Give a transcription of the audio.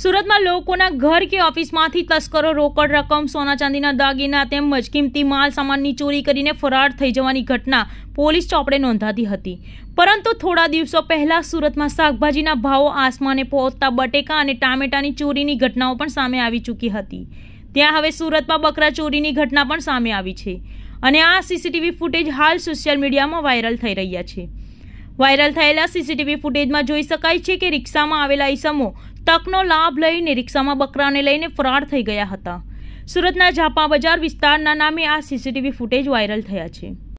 સુરતમાં લોકોના ઘર કે ઓફિસમાંથી તસ્કરો રોકડ રકમ સોના ચાંદીના દાગીના તેમજ કિંમતી માલ સામાનની ચોરી કરીને ફરાર થઈ જવાની ઘટના પોલીસ ચોપડે નોંધાતી હતી પરંતુ થોડા દિવસો પહેલા સુરતમાં શાકભાજીના ભાવો આસમાને પહોંચતા બટેકા અને ટામેટાની ચોરીની ઘટનાઓ પણ સામે આવી ચૂકી હતી ત્યાં હવે સુરતમાં બકરા ચોરીની ઘટના પણ સામે આવી છે અને આ સીસીટીવી ફૂટેજ હાલ સોશિયલ મીડિયામાં વાયરલ થઈ રહ્યા છે વાયરલ થયેલા સીસીટીવી ફૂટેજમાં જોઈ શકાય છે કે રિક્ષામાં આવેલા ઈસમો તકનો લાભ લઈને રિક્ષામાં બકરાને લઈને ફરાર થઈ ગયા હતા સુરતના ઝાપા બજાર વિસ્તારના નામે આ સીસીટીવી ફૂટેજ વાયરલ થયા છે